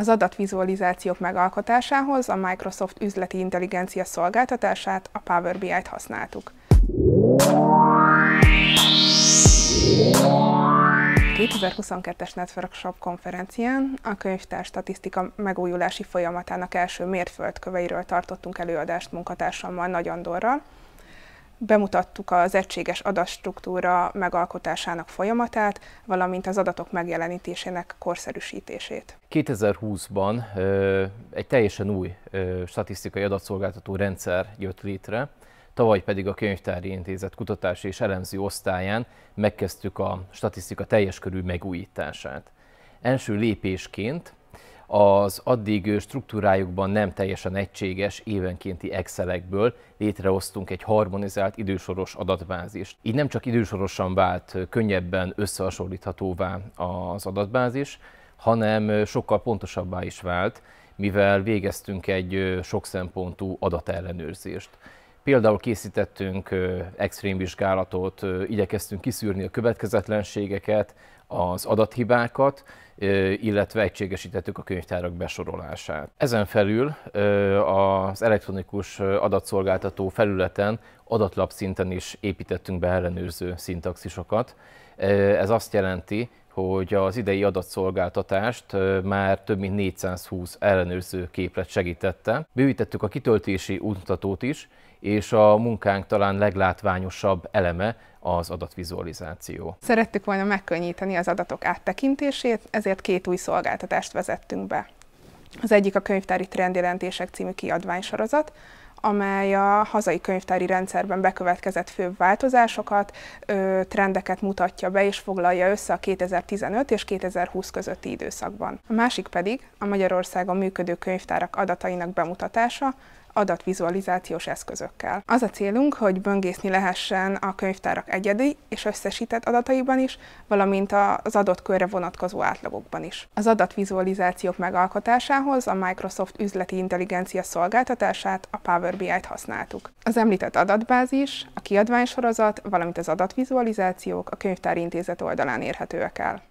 Az adatvizualizációk megalkotásához a Microsoft üzleti intelligencia szolgáltatását, a Power BI-t használtuk. 2022-es Shop konferencián a könyvtár statisztika megújulási folyamatának első mérföldköveiről tartottunk előadást munkatársammal Nagy Andorral, bemutattuk az egységes adatstruktúra megalkotásának folyamatát, valamint az adatok megjelenítésének korszerűsítését. 2020-ban egy teljesen új statisztikai adatszolgáltató rendszer jött létre, tavaly pedig a Könyvtári Intézet kutatási és elemző osztályán megkezdtük a statisztika teljes körű megújítását. Első lépésként az addig struktúrájukban nem teljesen egységes évenkénti excelekből létrehoztunk egy harmonizált idősoros adatbázist. Így nem csak idősorosan vált könnyebben összehasonlíthatóvá az adatbázis, hanem sokkal pontosabbá is vált, mivel végeztünk egy sok szempontú adatellenőrzést. Például készítettünk extrém vizsgálatot, igyekeztünk kiszűrni a következetlenségeket, az adathibákat, illetve egységesítettük a könyvtárak besorolását. Ezen felül az elektronikus adatszolgáltató felületen adatlap szinten is építettünk be ellenőrző szintaxisokat. Ez azt jelenti, hogy az idei adatszolgáltatást már több mint 420 ellenőrző képlet segítette. Bővítettük a kitöltési útmutatót is, és a munkánk talán leglátványosabb eleme az adatvizualizáció. Szerettük volna megkönnyíteni az adatok áttekintését, ezért két új szolgáltatást vezettünk be. Az egyik a könyvtári trendjelentések című kiadványsorozat, amely a hazai könyvtári rendszerben bekövetkezett főbb változásokat, trendeket mutatja be és foglalja össze a 2015 és 2020 közötti időszakban. A másik pedig a Magyarországon működő könyvtárak adatainak bemutatása, adatvizualizációs eszközökkel. Az a célunk, hogy böngészni lehessen a könyvtárak egyedi és összesített adataiban is, valamint az adott körre vonatkozó átlagokban is. Az adatvizualizációk megalkotásához a Microsoft üzleti intelligencia szolgáltatását, a Power BI-t használtuk. Az említett adatbázis, a kiadványsorozat, valamint az adatvizualizációk a könyvtári intézet oldalán érhetőek el.